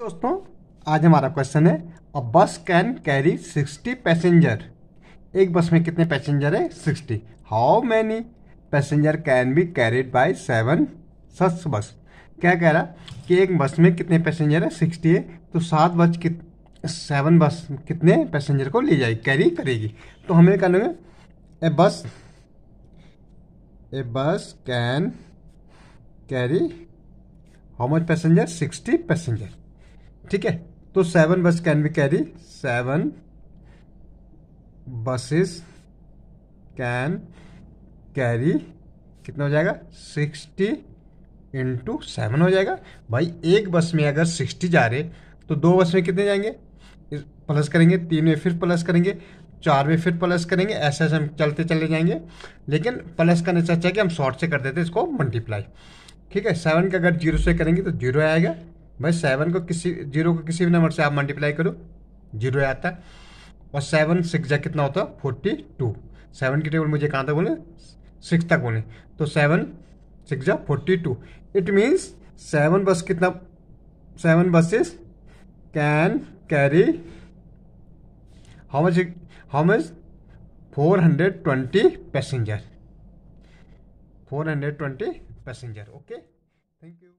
दोस्तों आज हमारा क्वेश्चन है अ बस कैन कैरी 60 पैसेंजर एक बस में कितने पैसेंजर है 60 how many passenger can be carried by seven सस बस क्या कह रहा कि एक बस में कितने पैसेंजर है 60 है तो सात बस कित सेवन बस कितने पैसेंजर को ले जाएगी कैरी करेगी तो हमें क्या है ए bus A bus can carry how much passenger 60 passenger ठीक है तो seven bus can be carry seven buses can carry कितना हो जाएगा सिक्सटी इंटू सेवन हो जाएगा भाई एक बस में अगर सिक्सटी जा रहे तो दो बस में कितने जाएंगे प्लस करेंगे तीन में फिर प्लस करेंगे चार में फिर प्लस करेंगे ऐसे ऐसे हम चलते चले जाएंगे लेकिन प्लस करने से अच्छा कि हम शॉर्ट से कर देते हैं इसको मल्टीप्लाई ठीक है सेवन का अगर जीरो से करेंगे तो जीरो आएगा भाई सेवन को किसी जीरो को किसी भी नंबर से आप मल्टीप्लाई करो जीरो आता है और सेवन सिक्स जा कितना होता है फोर्टी टू सेवन की टेबल मुझे कहाँ तक बोले सिक्स तक बोले तो सेवन सिक्स जा forty two it means seven bus कितना seven buses can carry how much how much four hundred twenty passenger four hundred twenty passenger okay thank you